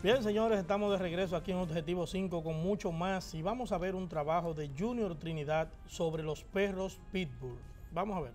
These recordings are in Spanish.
Bien, señores, estamos de regreso aquí en Objetivo 5 con mucho más y vamos a ver un trabajo de Junior Trinidad sobre los perros Pitbull. Vamos a ver.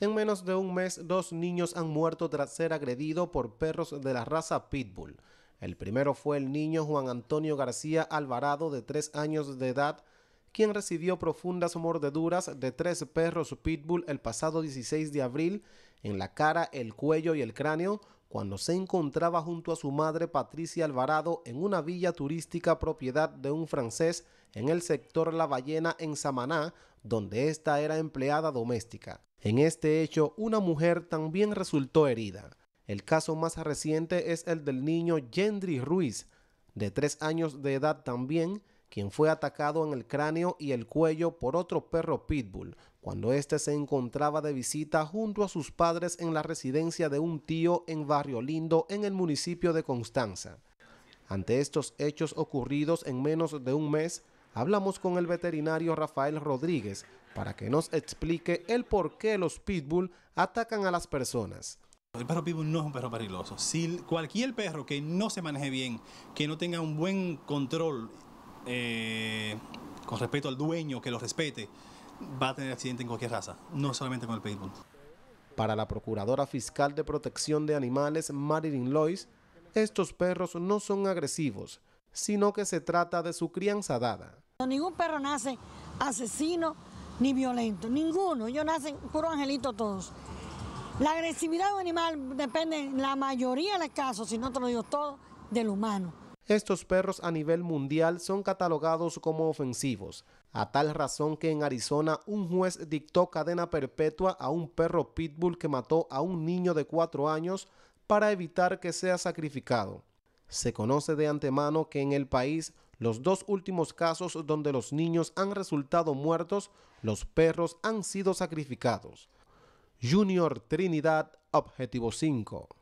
En menos de un mes, dos niños han muerto tras ser agredidos por perros de la raza Pitbull. El primero fue el niño Juan Antonio García Alvarado, de 3 años de edad, quien recibió profundas mordeduras de tres perros pitbull el pasado 16 de abril en la cara, el cuello y el cráneo cuando se encontraba junto a su madre Patricia Alvarado en una villa turística propiedad de un francés en el sector La Ballena en Samaná, donde ésta era empleada doméstica. En este hecho, una mujer también resultó herida. El caso más reciente es el del niño Gendry Ruiz, de tres años de edad también, quien fue atacado en el cráneo y el cuello por otro perro pitbull cuando éste se encontraba de visita junto a sus padres en la residencia de un tío en Barrio Lindo en el municipio de Constanza. Ante estos hechos ocurridos en menos de un mes, hablamos con el veterinario Rafael Rodríguez para que nos explique el por qué los pitbull atacan a las personas. El perro pitbull no es un perro peligroso. Si cualquier perro que no se maneje bien, que no tenga un buen control eh, con respeto al dueño, que lo respete, va a tener accidente en cualquier raza, no solamente con el pitbull. Para la procuradora fiscal de protección de animales, Marilyn Lois, estos perros no son agresivos, sino que se trata de su crianza dada. Ningún perro nace asesino ni violento, ninguno. Ellos nacen puro angelito todos. La agresividad de un animal depende, en la mayoría de los casos, si no te lo digo todo, del humano. Estos perros a nivel mundial son catalogados como ofensivos, a tal razón que en Arizona un juez dictó cadena perpetua a un perro pitbull que mató a un niño de 4 años para evitar que sea sacrificado. Se conoce de antemano que en el país los dos últimos casos donde los niños han resultado muertos, los perros han sido sacrificados. Junior Trinidad, Objetivo 5.